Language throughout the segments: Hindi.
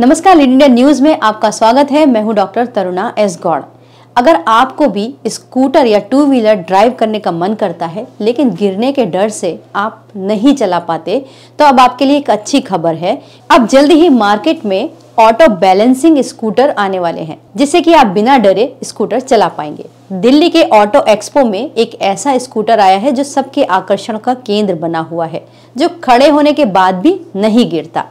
नमस्कार इंडिया न्यूज में आपका स्वागत है मैं हूं डॉक्टर तरुणा एस गौड़ अगर आपको भी स्कूटर या टू व्हीलर ड्राइव करने का मन करता है लेकिन गिरने के डर से आप नहीं चला पाते तो अब आपके लिए एक अच्छी खबर है अब जल्द ही मार्केट में ऑटो बैलेंसिंग स्कूटर आने वाले हैं जिससे कि आप बिना डरे स्कूटर चला पाएंगे दिल्ली के ऑटो एक्सपो में एक ऐसा स्कूटर आया है जो सबके आकर्षण का केंद्र बना हुआ है जो खड़े होने के बाद भी नहीं गिरता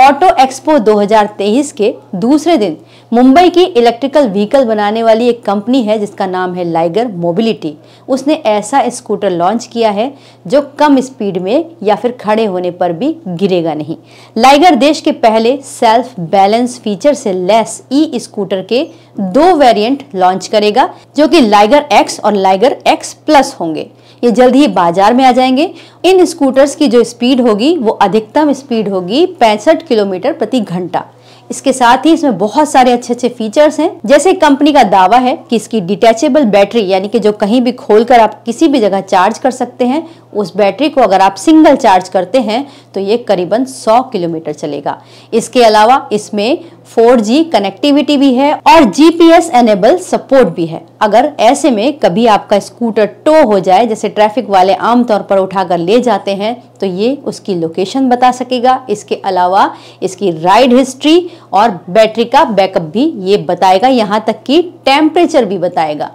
ऑटो एक्सपो 2023 के दूसरे दिन मुंबई की इलेक्ट्रिकल व्हीकल बनाने वाली एक कंपनी है जिसका नाम है लाइगर मोबिलिटी उसने ऐसा स्कूटर लॉन्च किया है जो कम स्पीड में या फिर खड़े होने पर भी गिरेगा नहीं लाइगर देश के पहले सेल्फ बैलेंस फीचर से लेस ई स्कूटर के दो वेरिएंट लॉन्च करेगा जो कि लाइगर एक्स और लाइगर एक्स प्लस होंगे ये जल्द ही बाजार में आ जाएंगे इन स्कूटर्स की जो स्पीड होगी वो अधिकतम स्पीड होगी पैंसठ तिरसठ किलोमीटर प्रति घंटा इसके साथ ही इसमें बहुत सारे अच्छे अच्छे फीचर्स हैं जैसे कंपनी का दावा है कि इसकी डिटेचेबल बैटरी यानी कि जो कहीं भी खोलकर आप किसी भी जगह चार्ज कर सकते हैं उस बैटरी को अगर आप सिंगल चार्ज करते हैं तो ये करीबन 100 किलोमीटर चलेगा इसके अलावा इसमें 4G कनेक्टिविटी भी है और GPS एनेबल सपोर्ट भी है अगर ऐसे में कभी आपका स्कूटर टो हो जाए जैसे ट्रैफिक वाले आमतौर पर उठाकर ले जाते हैं तो ये उसकी लोकेशन बता सकेगा इसके अलावा इसकी राइड हिस्ट्री और बैटरी का बैकअप भी ये बताएगा यहाँ तक कि टेम्परेचर भी बताएगा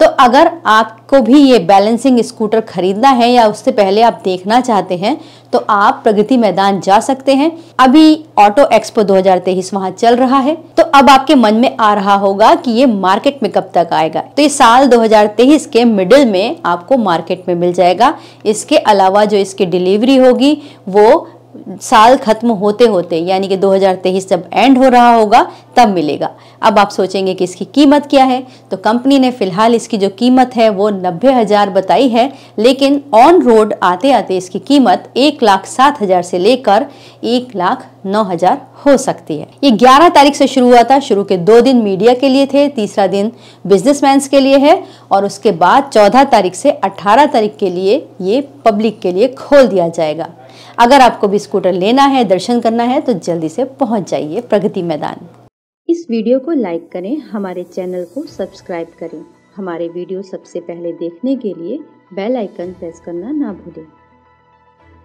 तो अगर आपको भी ये बैलेंसिंग स्कूटर खरीदना है या उससे पहले आप देखना चाहते हैं तो आप प्रगति मैदान जा सकते हैं अभी ऑटो एक्सपो 2023 वहां चल रहा है तो अब आपके मन में आ रहा होगा कि ये मार्केट में कब तक आएगा तो ये साल 2023 के मिडिल में आपको मार्केट में मिल जाएगा इसके अलावा जो इसकी डिलीवरी होगी वो साल खत्म होते होते यानी कि 2023 जब एंड हो रहा होगा तब मिलेगा अब आप सोचेंगे कि इसकी कीमत क्या है तो कंपनी ने फिलहाल इसकी जो कीमत है वो नब्बे हज़ार बताई है लेकिन ऑन रोड आते आते इसकी कीमत एक लाख सात हज़ार से लेकर एक लाख नौ हज़ार हो सकती है ये 11 तारीख से शुरू हुआ था शुरू के दो दिन मीडिया के लिए थे तीसरा दिन बिजनेस के लिए है और उसके बाद चौदह तारीख से अठारह तारीख के लिए ये पब्लिक के लिए खोल दिया जाएगा अगर आपको भी स्कूटर लेना है दर्शन करना है तो जल्दी से पहुंच जाइए प्रगति मैदान इस वीडियो को लाइक करें हमारे चैनल को सब्सक्राइब करें हमारे वीडियो सबसे पहले देखने के लिए बेल आइकन प्रेस करना ना भूलें